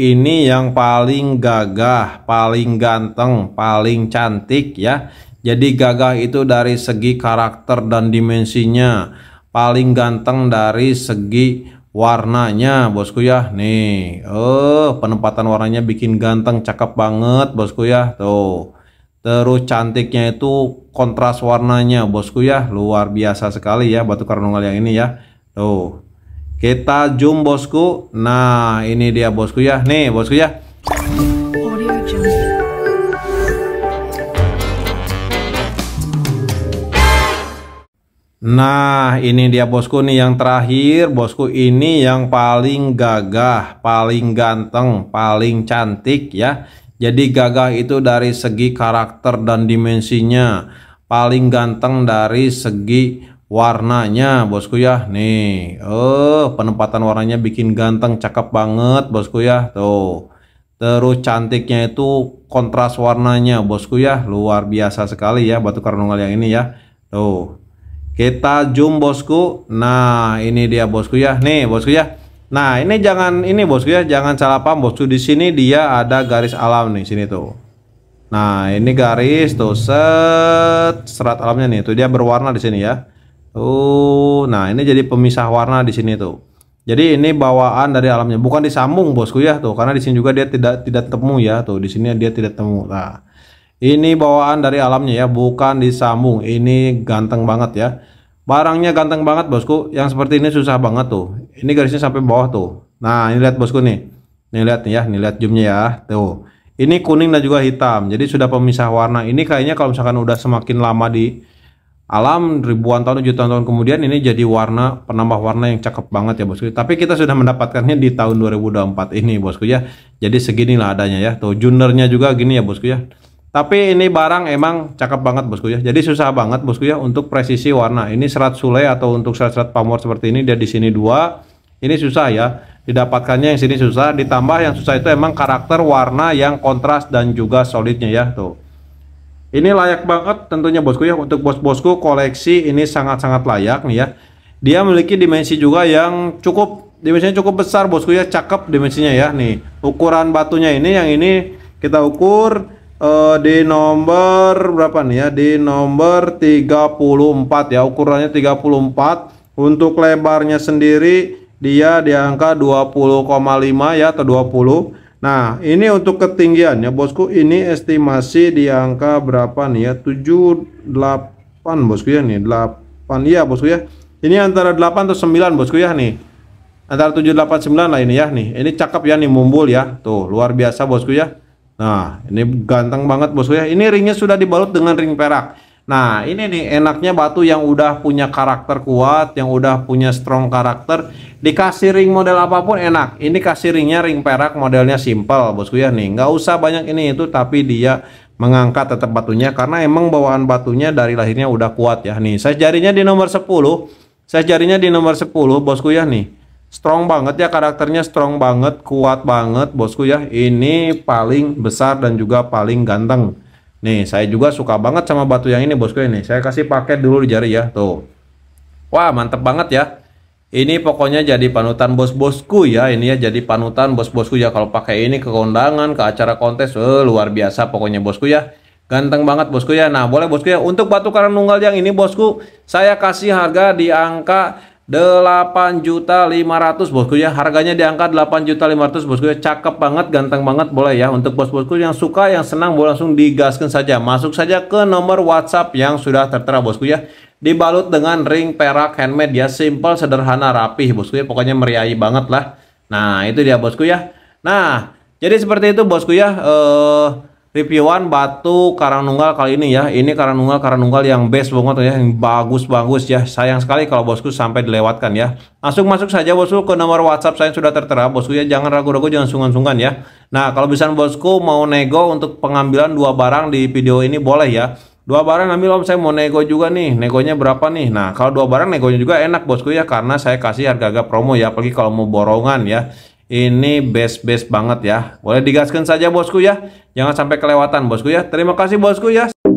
ini yang paling gagah, paling ganteng, paling cantik ya. Jadi gagah itu dari segi karakter dan dimensinya, paling ganteng dari segi warnanya, Bosku ya. Nih, eh oh, penempatan warnanya bikin ganteng, cakep banget, Bosku ya. Tuh. Terus cantiknya itu kontras warnanya, Bosku ya. Luar biasa sekali ya batu karnungal yang ini ya. Tuh. Kita zoom bosku. Nah, ini dia bosku ya. Nih bosku ya. Nah, ini dia bosku nih yang terakhir. Bosku ini yang paling gagah, paling ganteng, paling cantik ya. Jadi gagah itu dari segi karakter dan dimensinya. Paling ganteng dari segi warnanya bosku ya nih eh oh, penempatan warnanya bikin ganteng cakep banget bosku ya tuh terus cantiknya itu kontras warnanya bosku ya luar biasa sekali ya batu karnungal yang ini ya tuh kita zoom bosku nah ini dia bosku ya nih bosku ya nah ini jangan ini bosku ya jangan salah paham bosku di sini dia ada garis alam nih sini tuh nah ini garis tuh set serat alamnya nih tuh dia berwarna di sini ya Oh, nah ini jadi pemisah warna di sini tuh. Jadi ini bawaan dari alamnya, bukan disambung bosku ya tuh, karena di sini juga dia tidak tidak temu ya tuh, di sini dia tidak temu. Nah, ini bawaan dari alamnya ya, bukan disambung. Ini ganteng banget ya. Barangnya ganteng banget bosku. Yang seperti ini susah banget tuh. Ini garisnya sampai bawah tuh. Nah, ini lihat bosku nih. Nih lihat nih ya, nih lihat zoomnya ya. Tuh. Ini kuning dan juga hitam. Jadi sudah pemisah warna. Ini kayaknya kalau misalkan udah semakin lama di alam ribuan tahun jutaan tahun kemudian ini jadi warna penambah warna yang cakep banget ya bosku tapi kita sudah mendapatkannya di tahun 2024 ini bosku ya jadi seginilah adanya ya tuh junernya juga gini ya bosku ya tapi ini barang emang cakep banget bosku ya jadi susah banget bosku ya untuk presisi warna ini serat sulai atau untuk serat-serat pamor seperti ini dia di sini dua ini susah ya didapatkannya yang sini susah ditambah yang susah itu emang karakter warna yang kontras dan juga solidnya ya tuh ini layak banget tentunya bosku ya untuk bos-bosku koleksi ini sangat-sangat layak nih ya. Dia memiliki dimensi juga yang cukup dimensinya cukup besar bosku ya, cakep dimensinya ya nih. Ukuran batunya ini yang ini kita ukur uh, di nomor berapa nih ya? Di nomor 34 ya, ukurannya 34. Untuk lebarnya sendiri dia di angka 20,5 ya atau 20 Nah, ini untuk ketinggiannya bosku. Ini estimasi di angka berapa nih ya? 78 bosku ya nih. 8 iya bosku ya. Ini antara 8 atau 9 bosku ya nih. Antara tujuh delapan sembilan lah ini ya nih. Ini cakep ya nih mumbul ya. Tuh, luar biasa bosku ya. Nah, ini ganteng banget bosku ya. Ini ringnya sudah dibalut dengan ring perak. Nah, ini nih enaknya batu yang udah punya karakter kuat, yang udah punya strong karakter, dikasih ring model apapun enak. Ini kasih ringnya ring perak modelnya simple, bosku ya nih. Nggak usah banyak ini itu, tapi dia mengangkat tetap batunya karena emang bawaan batunya dari lahirnya udah kuat ya nih. Saya jarinya di nomor 10. Saya jarinya di nomor 10, bosku ya nih. Strong banget ya karakternya strong banget, kuat banget, bosku ya. Ini paling besar dan juga paling ganteng. Nih, saya juga suka banget sama batu yang ini bosku ini. Saya kasih paket dulu di jari ya, tuh. Wah, mantep banget ya. Ini pokoknya jadi panutan bos-bosku ya. Ini ya jadi panutan bos-bosku ya. Kalau pakai ini ke kondangan, ke acara kontes, eh, luar biasa pokoknya bosku ya. Ganteng banget bosku ya. Nah, boleh bosku ya. Untuk batu karang nunggal yang ini bosku, saya kasih harga di angka 8 juta 500 bosku ya harganya diangkat delapan 8 juta 500 bosku ya cakep banget ganteng banget boleh ya untuk bos-bosku yang suka yang senang boleh langsung digaskan saja masuk saja ke nomor WhatsApp yang sudah tertera bosku ya dibalut dengan ring perak handmade ya simple sederhana rapih bosku ya pokoknya meriah banget lah nah itu dia bosku ya nah jadi seperti itu bosku ya eh reviewan batu karang nunggal kali ini ya. Ini karang nunggal karang nunggal yang best banget ya, yang bagus-bagus ya. Sayang sekali kalau bosku sampai dilewatkan ya. Langsung masuk saja bosku ke nomor WhatsApp saya sudah tertera. Bosku ya jangan ragu-ragu, jangan sungkan-sungkan ya. Nah, kalau bisa bosku mau nego untuk pengambilan dua barang di video ini boleh ya. Dua barang ambil om saya mau nego juga nih Negonya berapa nih Nah kalau dua barang negonya juga enak bosku ya Karena saya kasih harga-harga promo ya Apalagi kalau mau borongan ya ini best-best banget ya. Boleh digaskan saja bosku ya. Jangan sampai kelewatan bosku ya. Terima kasih bosku ya.